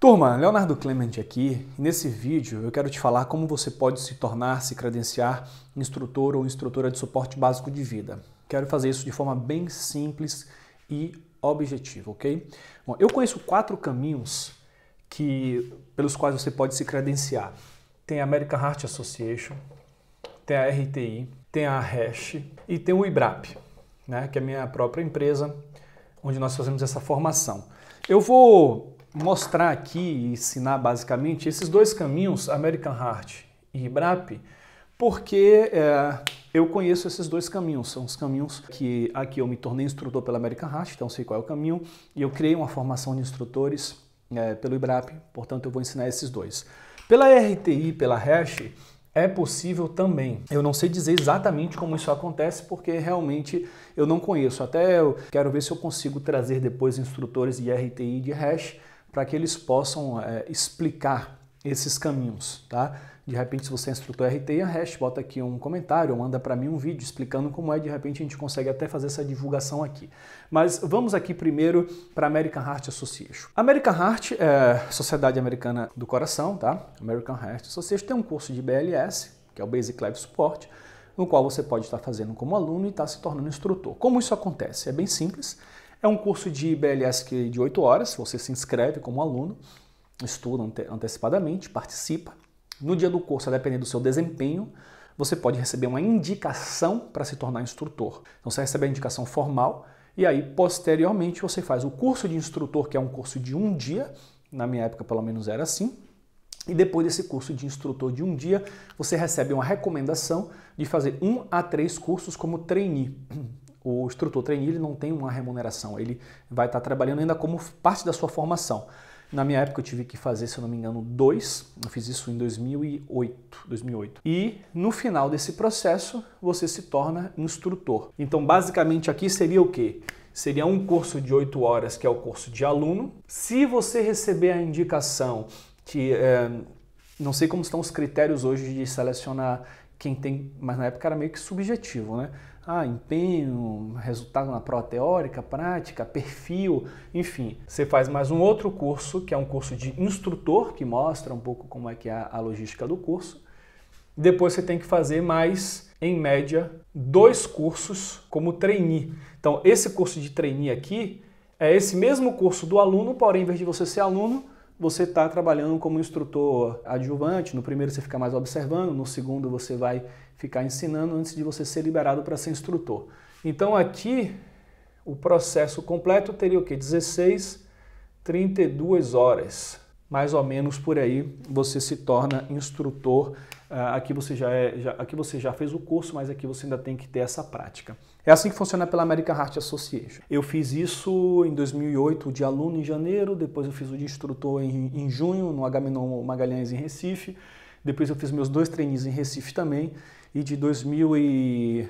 Turma, Leonardo Clemente aqui. Nesse vídeo eu quero te falar como você pode se tornar, se credenciar instrutor ou instrutora de suporte básico de vida. Quero fazer isso de forma bem simples e objetiva, ok? Bom, eu conheço quatro caminhos que pelos quais você pode se credenciar. Tem a American Heart Association, tem a RTI, tem a Hash e tem o IBRAP, né, que é a minha própria empresa, onde nós fazemos essa formação. Eu vou mostrar aqui e ensinar basicamente esses dois caminhos, American Heart e IBRAP, porque é, eu conheço esses dois caminhos. São os caminhos que aqui eu me tornei instrutor pela American Heart, então sei qual é o caminho, e eu criei uma formação de instrutores é, pelo IBRAP, portanto eu vou ensinar esses dois. Pela RTI, pela Hash, é possível também. Eu não sei dizer exatamente como isso acontece, porque realmente eu não conheço. Até eu quero ver se eu consigo trazer depois instrutores de RTI e de Hash para que eles possam é, explicar esses caminhos, tá? De repente, se você é instrutor RT e a hash, bota aqui um comentário, ou manda para mim um vídeo explicando como é, de repente a gente consegue até fazer essa divulgação aqui. Mas vamos aqui primeiro para American Heart Association. American Heart é Sociedade Americana do Coração, tá? American Heart Association tem um curso de BLS, que é o Basic Life Support, no qual você pode estar fazendo como aluno e estar tá se tornando instrutor. Como isso acontece? É bem simples. É um curso de BLs de 8 horas, você se inscreve como aluno, estuda ante antecipadamente, participa. No dia do curso, a depender do seu desempenho, você pode receber uma indicação para se tornar instrutor. Então você recebe a indicação formal e aí posteriormente você faz o curso de instrutor, que é um curso de um dia, na minha época pelo menos era assim. E depois desse curso de instrutor de um dia, você recebe uma recomendação de fazer um a três cursos como trainee o instrutor trainee ele não tem uma remuneração, ele vai estar trabalhando ainda como parte da sua formação. Na minha época eu tive que fazer, se eu não me engano, dois. Eu fiz isso em 2008, 2008. E no final desse processo você se torna instrutor. Então basicamente aqui seria o quê? Seria um curso de oito horas, que é o curso de aluno. Se você receber a indicação que é, não sei como estão os critérios hoje de selecionar quem tem, mas na época era meio que subjetivo, né? ah, empenho, resultado na prova teórica, prática, perfil, enfim. Você faz mais um outro curso, que é um curso de instrutor, que mostra um pouco como é que é a logística do curso. Depois você tem que fazer mais, em média, dois cursos como trainee. Então, esse curso de trainee aqui é esse mesmo curso do aluno, porém, em vez de você ser aluno, você está trabalhando como instrutor adjuvante. No primeiro você fica mais observando, no segundo você vai ficar ensinando antes de você ser liberado para ser instrutor. Então aqui o processo completo teria o quê? 16, 32 horas. Mais ou menos por aí você se torna instrutor ah, aqui você já, é, já, aqui você já fez o curso, mas aqui você ainda tem que ter essa prática. É assim que funciona pela American Heart Association. Eu fiz isso em 2008 de aluno em janeiro, depois eu fiz o de instrutor em, em junho no Agamenon Magalhães em Recife, depois eu fiz meus dois treininhos em Recife também e de 2000 e,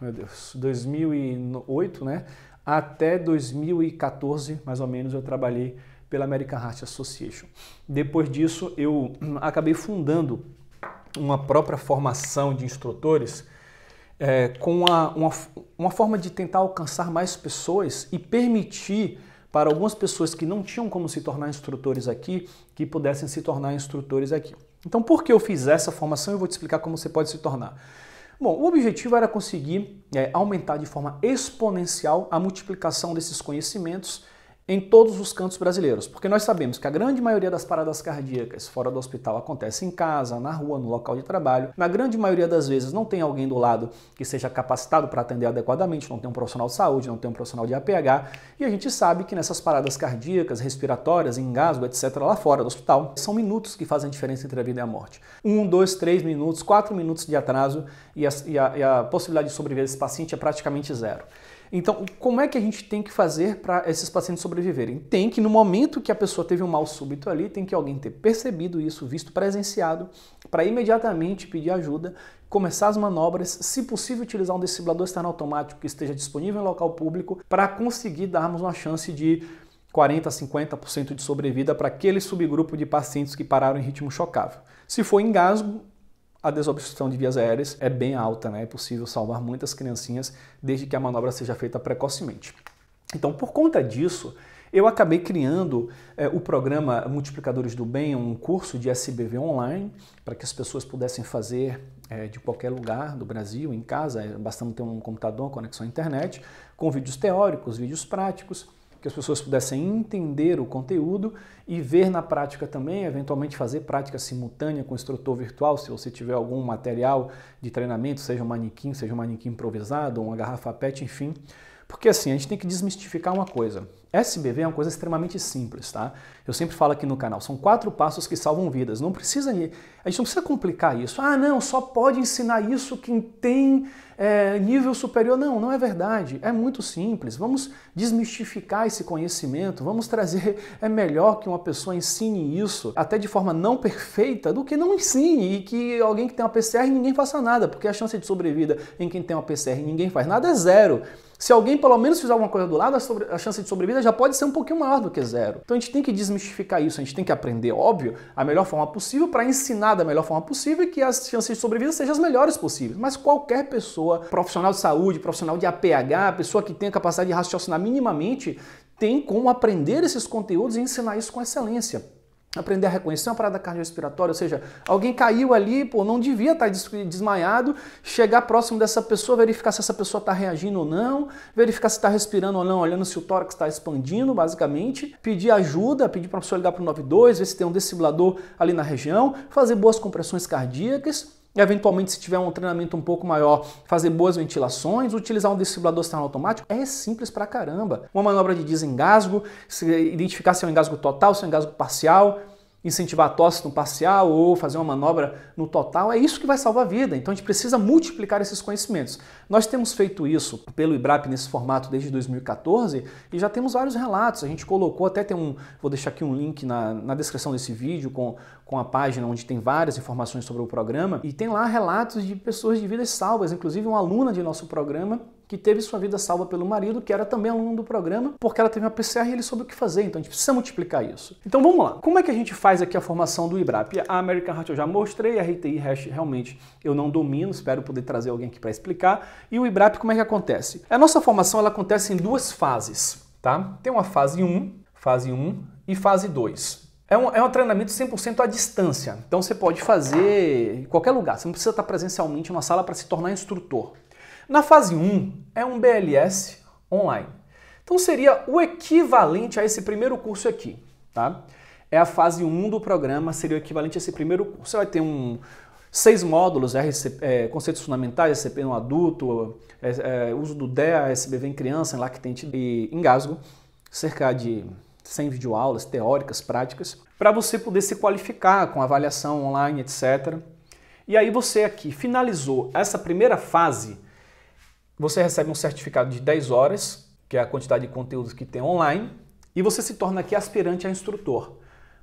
meu Deus, 2008, né, até 2014, mais ou menos, eu trabalhei pela American Heart Association. Depois disso, eu hum, acabei fundando uma própria formação de instrutores é, com uma, uma, uma forma de tentar alcançar mais pessoas e permitir para algumas pessoas que não tinham como se tornar instrutores aqui, que pudessem se tornar instrutores aqui. Então, por que eu fiz essa formação? Eu vou te explicar como você pode se tornar. Bom, o objetivo era conseguir é, aumentar de forma exponencial a multiplicação desses conhecimentos em todos os cantos brasileiros, porque nós sabemos que a grande maioria das paradas cardíacas fora do hospital acontece em casa, na rua, no local de trabalho. Na grande maioria das vezes não tem alguém do lado que seja capacitado para atender adequadamente, não tem um profissional de saúde, não tem um profissional de APH, e a gente sabe que nessas paradas cardíacas, respiratórias, engasgo, etc, lá fora do hospital, são minutos que fazem a diferença entre a vida e a morte. Um, dois, três minutos, quatro minutos de atraso e a, e a, e a possibilidade de sobreviver desse paciente é praticamente zero. Então, como é que a gente tem que fazer para esses pacientes sobreviverem? Tem que, no momento que a pessoa teve um mal súbito ali, tem que alguém ter percebido isso, visto presenciado, para imediatamente pedir ajuda, começar as manobras, se possível utilizar um deciblador externo automático que esteja disponível em local público, para conseguir darmos uma chance de 40 a 50% de sobrevida para aquele subgrupo de pacientes que pararam em ritmo chocável. Se for engasgo, a desobstrução de vias aéreas é bem alta, né? É possível salvar muitas criancinhas desde que a manobra seja feita precocemente. Então, por conta disso, eu acabei criando eh, o programa Multiplicadores do Bem, um curso de SBV online, para que as pessoas pudessem fazer eh, de qualquer lugar do Brasil, em casa, é, bastando ter um computador, conexão à internet, com vídeos teóricos, vídeos práticos que as pessoas pudessem entender o conteúdo e ver na prática também, eventualmente fazer prática simultânea com o instrutor virtual, se você tiver algum material de treinamento, seja um manequim, seja um manequim improvisado, uma garrafa PET, enfim. Porque assim, a gente tem que desmistificar uma coisa. SBV é uma coisa extremamente simples, tá? Eu sempre falo aqui no canal, são quatro passos que salvam vidas. Não precisa, a gente não precisa complicar isso. Ah, não, só pode ensinar isso quem tem é, nível superior. Não, não é verdade. É muito simples. Vamos desmistificar esse conhecimento. Vamos trazer. É melhor que uma pessoa ensine isso, até de forma não perfeita, do que não ensine e que alguém que tem uma PCR ninguém faça nada, porque a chance de sobrevida em quem tem uma PCR e ninguém faz nada é zero. Se alguém pelo menos fizer alguma coisa do lado, a, sobre, a, chance de sobrevida já pode ser um pouquinho maior do que zero. Então a gente tem que desmistificar isso, a gente tem que aprender, óbvio, a melhor forma possível para ensinar da melhor forma possível e que as chances de sobrevida sejam as melhores possíveis. Mas qualquer pessoa, profissional de saúde, profissional de APH, pessoa que tenha capacidade de raciocinar minimamente, tem como aprender esses conteúdos e ensinar isso com excelência. Aprender a reconhecer uma parada cardiorrespiratória, ou seja, alguém caiu ali, pô, não devia tá estar desmaiado, chegar próximo dessa pessoa, verificar se essa pessoa está reagindo ou não, verificar se está respirando ou não, olhando se o tórax está expandindo, basicamente, pedir ajuda, pedir para a pessoa ligar para o 92, ver se tem um decibulador ali na região, fazer boas compressões cardíacas, eventualmente se tiver um treinamento um pouco maior, fazer boas ventilações, utilizar um desfibrilador externo automático, é simples pra caramba. Uma manobra de desengasgo, se identificar se é um engasgo total, se é um engasgo parcial, incentivar a tosse no parcial ou fazer uma manobra no total, é isso que vai salvar a vida. Então a gente precisa multiplicar esses conhecimentos. Nós temos feito isso pelo IBRAP nesse formato desde 2014 e já temos vários relatos. A gente colocou até tem um, vou deixar aqui um link na, na descrição desse vídeo com, com a página onde tem várias informações sobre o programa e tem lá relatos de pessoas de vidas salvas, inclusive uma aluna de nosso programa que teve sua vida salva pelo marido, que era também aluno do programa, porque ela teve uma PCR e ele soube o que fazer, então a gente precisa multiplicar isso. Então vamos lá. Como é que a gente faz aqui a formação do IBRAP? A American Heart eu já mostrei, a RTI Hash realmente eu não domino, espero poder trazer alguém aqui para explicar. E o IBRAP como é que acontece? A nossa formação ela acontece em duas fases, tá? Tem uma fase 1, fase 1 e fase 2. É um, é um treinamento 100% à distância, então você pode fazer em qualquer lugar, você não precisa estar presencialmente numa sala para se tornar instrutor. Na fase 1, é um BLS online. Então seria o equivalente a esse primeiro curso aqui, tá? É a fase 1 do programa, seria o equivalente a esse primeiro curso. Você vai ter um, seis módulos, é, conceitos fundamentais, SCP no adulto, é, é, uso do DEA, SBV em criança, em lactente e engasgo, cerca de 100 videoaulas teóricas, práticas, para você poder se qualificar com avaliação online, etc. E aí você aqui finalizou essa primeira fase, você recebe um certificado de 10 horas, que é a quantidade de conteúdos que tem online, e você se torna aqui aspirante a instrutor.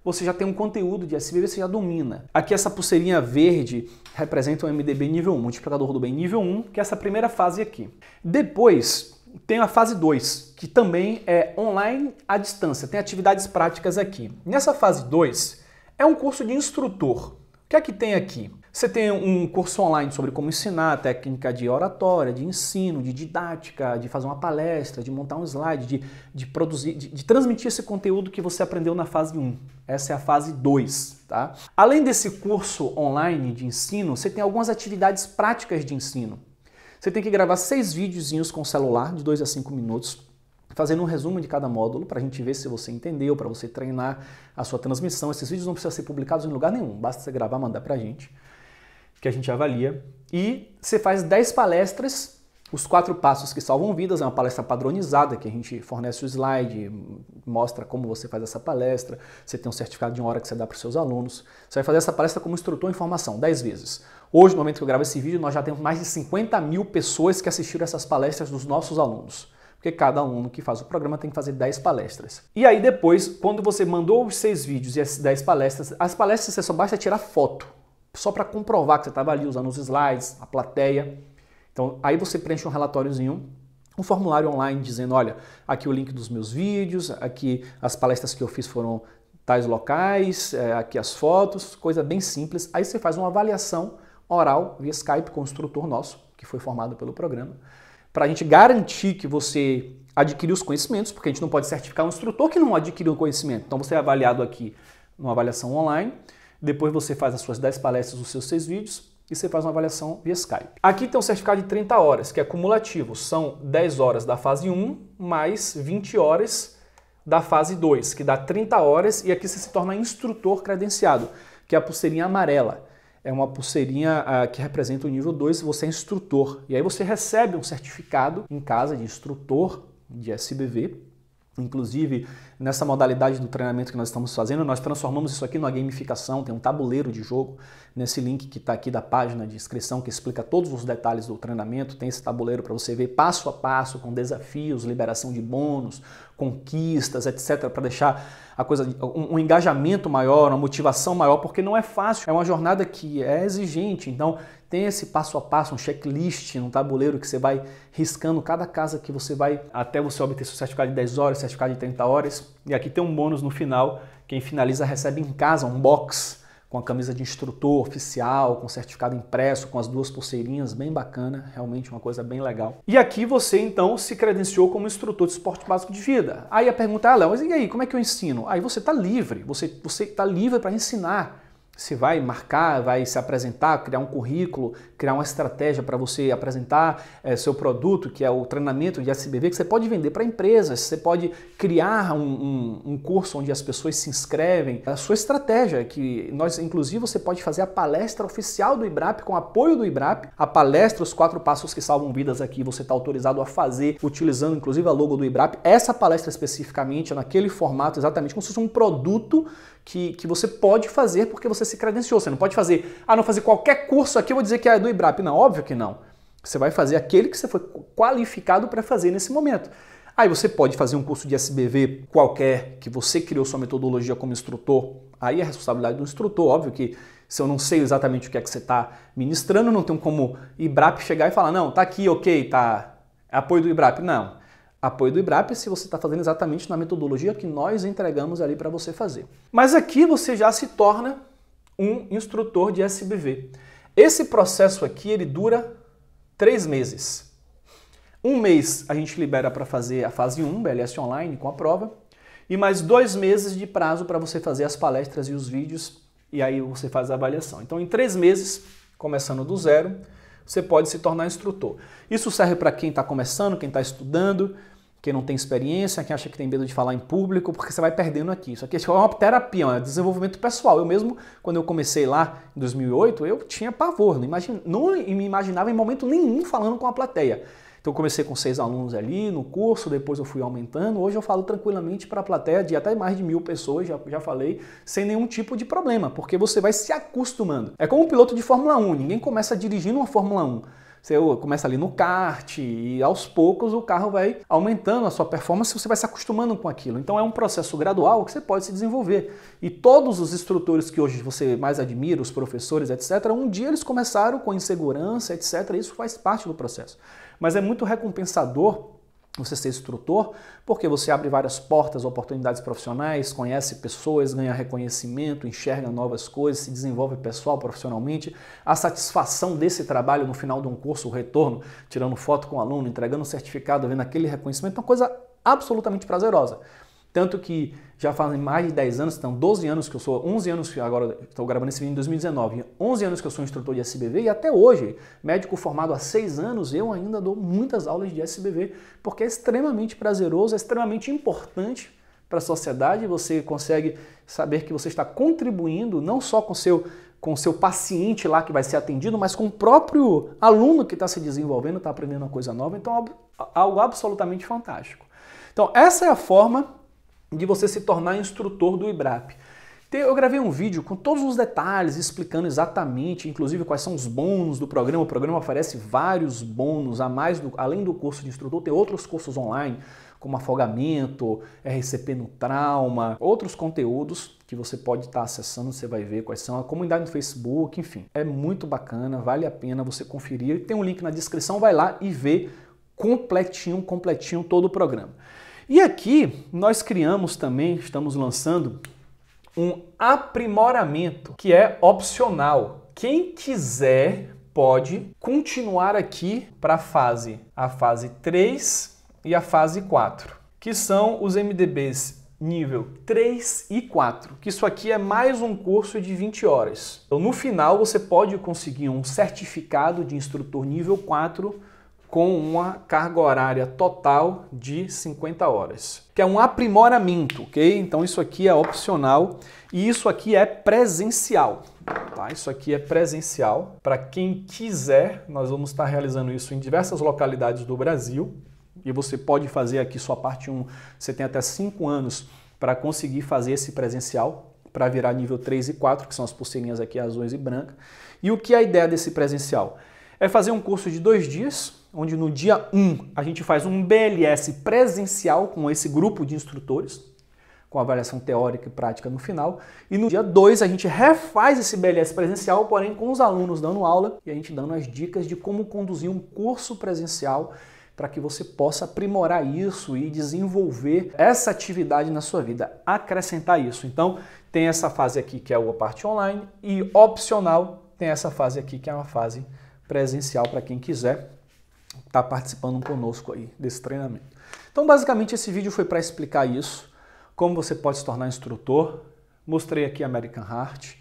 Você já tem um conteúdo de SBB, você já domina. Aqui essa pulseirinha verde representa o MDB nível 1, multiplicador do bem nível 1, que é essa primeira fase aqui. Depois, tem a fase 2, que também é online à distância, tem atividades práticas aqui. Nessa fase 2, é um curso de instrutor. O que é que tem aqui? Você tem um curso online sobre como ensinar técnica de oratória, de ensino, de didática, de fazer uma palestra, de montar um slide, de, de produzir, de, de transmitir esse conteúdo que você aprendeu na fase 1. Essa é a fase 2, tá? Além desse curso online de ensino, você tem algumas atividades práticas de ensino. Você tem que gravar seis videozinhos com celular, de 2 a 5 minutos, fazendo um resumo de cada módulo para a gente ver se você entendeu, para você treinar a sua transmissão. Esses vídeos não precisam ser publicados em lugar nenhum, basta você gravar e mandar para a gente que a gente avalia. E você faz 10 palestras os quatro passos que salvam vidas é uma palestra padronizada que a gente fornece o slide, mostra como você faz essa palestra, você tem um certificado de uma hora que você dá para os seus alunos. Você vai fazer essa palestra como instrutor em formação, 10 vezes. Hoje, no momento que eu gravo esse vídeo, nós já temos mais de 50 mil pessoas que assistiram essas palestras dos nossos alunos. Porque cada aluno que faz o programa tem que fazer 10 palestras. E aí depois, quando você mandou os seis vídeos e as 10 palestras, as palestras você só basta tirar foto só para comprovar que você estava ali usando os slides, a plateia. Então, aí você preenche um relatóriozinho, um formulário online dizendo, olha, aqui o link dos meus vídeos, aqui as palestras que eu fiz foram tais locais, eh, aqui as fotos, coisa bem simples. Aí você faz uma avaliação oral via Skype com o instrutor nosso, que foi formado pelo programa, para a gente garantir que você adquiriu os conhecimentos, porque a gente não pode certificar um instrutor que não adquiriu o conhecimento. Então você é avaliado aqui numa avaliação online. Depois você faz as suas 10 palestras, os seus 6 vídeos e você faz uma avaliação via Skype. Aqui tem um certificado de 30 horas, que é cumulativo. São 10 horas da fase 1 mais 20 horas da fase 2, que dá 30 horas e aqui você se torna instrutor credenciado, que é a pulseirinha amarela. É uma pulseirinha ah, que representa o nível 2, você é instrutor. E aí você recebe um certificado em casa de instrutor de SBV, Inclusive, nessa modalidade do treinamento que nós estamos fazendo, nós transformamos isso aqui numa gamificação, tem um tabuleiro de jogo nesse link que está aqui da página de inscrição que explica todos os detalhes do treinamento, tem esse tabuleiro para você ver passo a passo com desafios, liberação de bônus, conquistas, etc, para deixar a coisa um, um engajamento maior, uma motivação maior, porque não é fácil, é uma jornada que é exigente, então tem esse passo a passo, um checklist, um tabuleiro que você vai riscando cada casa que você vai até você obter seu certificado de 10 horas, certificado de 30 horas. E aqui tem um bônus no final. Quem finaliza recebe em casa um box com a camisa de instrutor oficial, com certificado impresso, com as duas pulseirinhas, bem bacana, realmente uma coisa bem legal. E aqui você então se credenciou como instrutor de esporte básico de vida. Aí a pergunta é, ah, Léo, mas e aí, como é que eu ensino? Aí você está livre, você está livre para ensinar se vai marcar, vai se apresentar, criar um currículo, criar uma estratégia para você apresentar é, seu produto, que é o treinamento de SBV, que você pode vender para empresas, você pode criar um, um, um, curso onde as pessoas se inscrevem. A sua estratégia, que nós, inclusive, você pode fazer a palestra oficial do IBRAP com apoio do IBRAP. A palestra, os quatro passos que salvam vidas aqui, você está autorizado a fazer, utilizando inclusive a logo do IBRAP. Essa palestra especificamente, naquele formato, exatamente como se fosse um produto que, que você pode fazer porque você se credenciou. Você não pode fazer, ah, não fazer qualquer curso aqui, eu vou dizer que é do IBRAP. Não, óbvio que não. Você vai fazer aquele que você foi qualificado para fazer nesse momento. Aí você pode fazer um curso de SBV qualquer, que você criou sua metodologia como instrutor. Aí é responsabilidade do instrutor. Óbvio que se eu não sei exatamente o que é que você está ministrando, não tem como IBRAP chegar e falar, não, tá aqui, ok, tá. É apoio do IBRAP. Não apoio do IBRAP se você está fazendo exatamente na metodologia que nós entregamos ali para você fazer. Mas aqui você já se torna um instrutor de SBV. Esse processo aqui ele dura três meses. Um mês a gente libera para fazer a fase 1, BLS Online, com a prova, e mais dois meses de prazo para você fazer as palestras e os vídeos, e aí você faz a avaliação. Então, em três meses, começando do zero, você pode se tornar instrutor. Isso serve para quem está começando, quem está estudando, quem não tem experiência, quem acha que tem medo de falar em público, porque você vai perdendo aqui. Isso aqui é uma terapia, é desenvolvimento pessoal. Eu mesmo, quando eu comecei lá em 2008, eu tinha pavor, não, imagina, não me imaginava em momento nenhum falando com a plateia. Então comecei com seis alunos ali no curso, depois eu fui aumentando. Hoje eu falo tranquilamente para a plateia de até mais de mil pessoas, já, já falei, sem nenhum tipo de problema, porque você vai se acostumando. É como um piloto de Fórmula 1, ninguém começa dirigindo uma Fórmula 1. Você começa ali no kart e aos poucos o carro vai aumentando a sua performance, você vai se acostumando com aquilo. Então é um processo gradual que você pode se desenvolver. E todos os instrutores que hoje você mais admira, os professores, etc., um dia eles começaram com insegurança, etc. Isso faz parte do processo mas é muito recompensador você ser instrutor, porque você abre várias portas, oportunidades profissionais, conhece pessoas, ganha reconhecimento, enxerga novas coisas, se desenvolve pessoal, profissionalmente. A satisfação desse trabalho no final de um curso, o retorno, tirando foto com o aluno, entregando o certificado, vendo aquele reconhecimento, é uma coisa absolutamente prazerosa. Tanto que já fazem mais de 10 anos, então 12 anos que eu sou, 11 anos que agora estou gravando esse vídeo em 2019, 11 anos que eu sou instrutor de SBV e até hoje, médico formado há 6 anos, eu ainda dou muitas aulas de SBV, porque é extremamente prazeroso, é extremamente importante para a sociedade, você consegue saber que você está contribuindo não só com seu com seu paciente lá que vai ser atendido, mas com o próprio aluno que está se desenvolvendo, está aprendendo uma coisa nova, então é algo absolutamente fantástico. Então essa é a forma de você se tornar instrutor do IBRAP. Eu gravei um vídeo com todos os detalhes, explicando exatamente, inclusive quais são os bônus do programa. O programa oferece vários bônus a mais, do, além do curso de instrutor, tem outros cursos online, como afogamento, RCP no trauma, outros conteúdos que você pode estar acessando, você vai ver quais são, a comunidade no Facebook, enfim. É muito bacana, vale a pena você conferir. Tem um link na descrição, vai lá e vê completinho, completinho todo o programa. E aqui nós criamos também, estamos lançando um aprimoramento que é opcional. Quem quiser pode continuar aqui para a fase, a fase 3 e a fase 4, que são os MDBs nível 3 e 4, que isso aqui é mais um curso de 20 horas. Então, no final, você pode conseguir um certificado de instrutor nível 4 com uma carga horária total de 50 horas, que é um aprimoramento, ok? Então isso aqui é opcional e isso aqui é presencial, tá? Isso aqui é presencial. Para quem quiser, nós vamos estar realizando isso em diversas localidades do Brasil e você pode fazer aqui sua parte 1, você tem até 5 anos para conseguir fazer esse presencial, para virar nível 3 e 4, que são as pulseirinhas aqui azuis e brancas. E o que é a ideia desse presencial? É fazer um curso de dois dias, onde no dia 1 a gente faz um BLS presencial com esse grupo de instrutores, com avaliação teórica e prática no final. E no dia 2 a gente refaz esse BLS presencial, porém com os alunos dando aula e a gente dando as dicas de como conduzir um curso presencial para que você possa aprimorar isso e desenvolver essa atividade na sua vida, acrescentar isso. Então, tem essa fase aqui que é a parte online e opcional, tem essa fase aqui que é uma fase presencial para quem quiser está participando conosco aí desse treinamento. Então, basicamente, esse vídeo foi para explicar isso, como você pode se tornar instrutor. Mostrei aqui American Heart,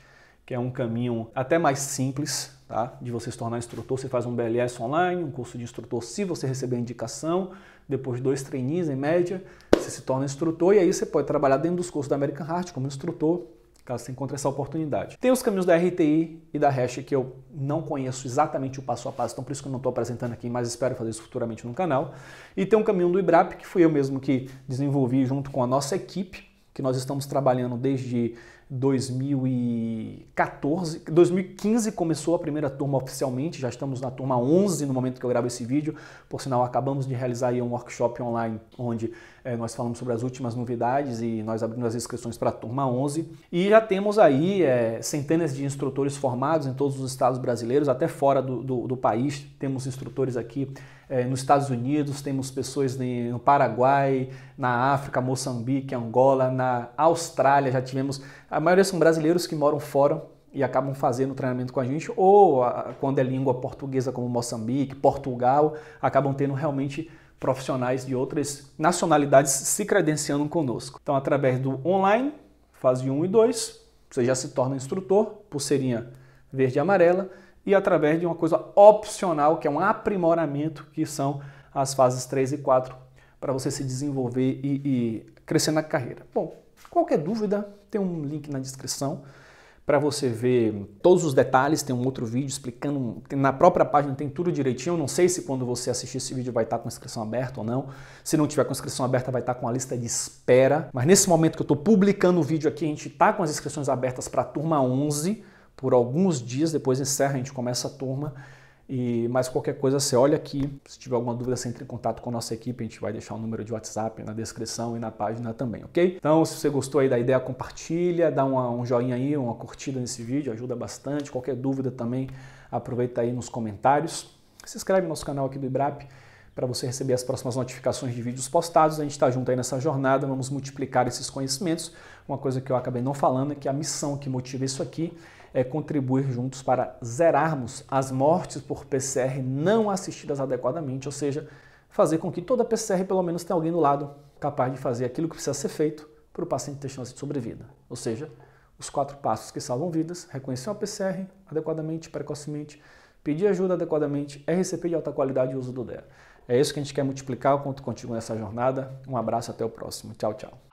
que é um caminho até mais simples tá? de você se tornar instrutor. Você faz um BLS online, um curso de instrutor, se você receber indicação, depois de dois treininhos, em média, você se torna instrutor e aí você pode trabalhar dentro dos cursos da American Heart como instrutor, caso você encontre essa oportunidade. Tem os caminhos da RTI e da Hash que eu não conheço exatamente o passo a passo, então por isso que eu não estou apresentando aqui, mas espero fazer isso futuramente no canal. E tem um caminho do IBRAP, que fui eu mesmo que desenvolvi junto com a nossa equipe, que nós estamos trabalhando desde 2014, 2015 começou a primeira turma oficialmente, já estamos na turma 11 no momento que eu gravo esse vídeo. Por sinal, acabamos de realizar um workshop online onde é, nós falamos sobre as últimas novidades e nós abrimos as inscrições para a turma 11. E já temos aí é, centenas de instrutores formados em todos os estados brasileiros, até fora do, do, do país. Temos instrutores aqui é, nos Estados Unidos temos pessoas no Paraguai, na África, Moçambique, Angola, na Austrália já tivemos. A maioria são brasileiros que moram fora e acabam fazendo treinamento com a gente, ou a, quando é língua portuguesa, como Moçambique, Portugal, acabam tendo realmente profissionais de outras nacionalidades se credenciando conosco. Então, através do online, fase 1 e 2, você já se torna instrutor, pulseirinha verde e amarela e através de uma coisa opcional, que é um aprimoramento, que são as fases 3 e 4, para você se desenvolver e, e crescer na carreira. Bom, qualquer dúvida, tem um link na descrição para você ver todos os detalhes. Tem um outro vídeo explicando. Na própria página tem tudo direitinho. Não sei se quando você assistir esse vídeo vai estar com inscrição aberta ou não. Se não tiver com inscrição aberta, vai estar com a lista de espera. Mas nesse momento que eu estou publicando o vídeo aqui, a gente está com as inscrições abertas para a turma 11 por alguns dias, depois encerra, a gente começa a turma. E mais qualquer coisa, você olha aqui. Se tiver alguma dúvida, você entre em contato com a nossa equipe. A gente vai deixar o número de WhatsApp na descrição e na página também, ok? Então, se você gostou aí da ideia, compartilha, dá uma, um joinha aí, uma curtida nesse vídeo, ajuda bastante. Qualquer dúvida também, aproveita aí nos comentários. Se inscreve no nosso canal aqui do IBRAP para você receber as próximas notificações de vídeos postados. A gente está junto aí nessa jornada, vamos multiplicar esses conhecimentos. Uma coisa que eu acabei não falando é que a missão que motiva isso aqui é contribuir juntos para zerarmos as mortes por PCR não assistidas adequadamente, ou seja, fazer com que toda PCR pelo menos tenha alguém do lado capaz de fazer aquilo que precisa ser feito para o paciente ter chance de sobrevida. Ou seja, os quatro passos que salvam vidas, reconhecer uma PCR adequadamente, precocemente, pedir ajuda adequadamente, é RCP de alta qualidade e uso do DEA. É isso que a gente quer multiplicar. Eu conto contigo nessa jornada. Um abraço, até o próximo. Tchau, tchau.